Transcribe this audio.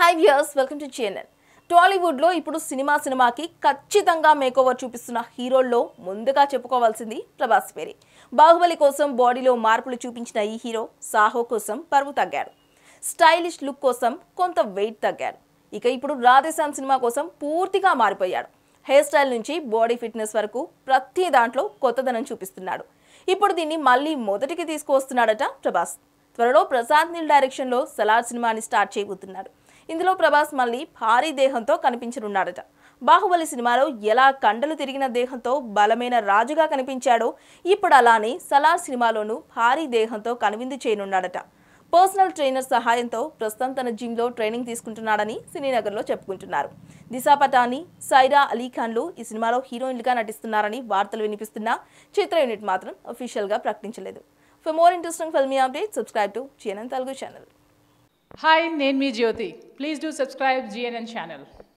High viewers welcome to channel టాలీవుడ్లో ఇప్పుడు cinema సినిమాకి ఖచ్చితంగా మేకోవర్ చూపిస్తున్న హీరోల్లో ముందుగా చెప్పుకోవాల్సింది ప్రభాస్ పేరే బాహుబలి కోసం బాడీలో మార్పులు చూపించిన ఈ హీరో సాహో కోసం పరువు తగ్గాడు స్టైలిష్ లుక్ కోసం కొంత వెయిట్ తగ్గాడు ఇక ఇప్పుడు రాధేశ్యామ్ సినిమా కోసం పూర్తిగా మారిపోయాడు హెయిర్ స్టైల్ నుంచి బాడీ ఫిట్నెస్ వరకు ప్రతి దాంట్లో కొత్తదనం చూపిస్తున్నాడు ఇప్పుడు దీన్ని మళ్ళీ మొదటికి తీసుకువస్తున్నాడట ప్రభాస్ త్వరలో ప్రశాంత్ నీల్ డైరెక్షన్లో సలార్ సినిమాని స్టార్ట్ చేయబోతున్నాడు ఇందులో ప్రభాస్ మళ్ళీ భారీ దేహంతో కనిపించనున్నాడట బాహుబలి సినిమాలో ఎలా కండలు తిరిగిన దేహంతో బలమైన రాజుగా కనిపించాడో ఇప్పుడు అలానే సలార్ సినిమాలోనూ భారీ దేహంతో కనువిందు చేయనున్నాడట పర్సనల్ ట్రైనర్ సహాయంతో ప్రస్తుతం తన జిమ్లో ట్రైనింగ్ తీసుకుంటున్నాడని సినీనగర్లో చెప్పుకుంటున్నారు దిశా పటాని సైరా అలీఖాన్లు ఈ సినిమాలో హీరోయిన్లుగా నటిస్తున్నారని వార్తలు వినిపిస్తున్నా చిత్ర యూనిట్ మాత్రం అఫీషియల్గా ప్రకటించలేదు for more interesting filmy update subscribe to CNN Telugu channel Hi, name me Jyoti. Please do subscribe GNN channel.